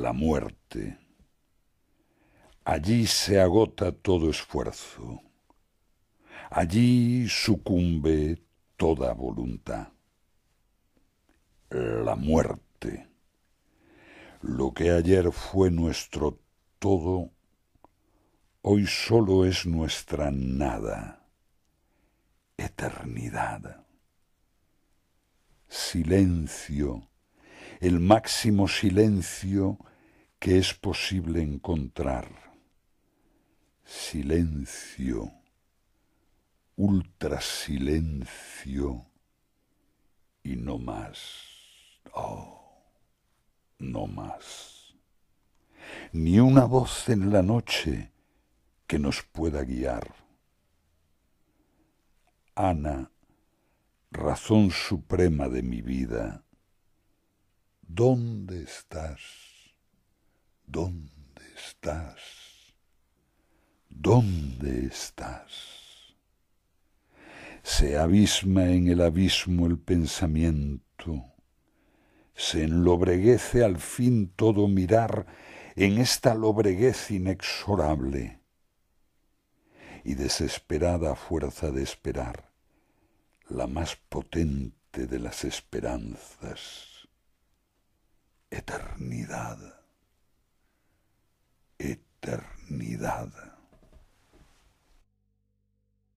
la muerte. Allí se agota todo esfuerzo. Allí sucumbe toda voluntad. La muerte. Lo que ayer fue nuestro todo, hoy solo es nuestra nada, eternidad. Silencio, el máximo silencio que es posible encontrar. Silencio, ultrasilencio y no más. Oh, no más. Ni una voz en la noche que nos pueda guiar. Ana, razón suprema de mi vida, ¿dónde estás? ¿Dónde estás? ¿Dónde estás? Se abisma en el abismo el pensamiento, se enlobreguece al fin todo mirar en esta lobreguez inexorable. Y desesperada fuerza de esperar, la más potente de las esperanzas, eternidad eternidad.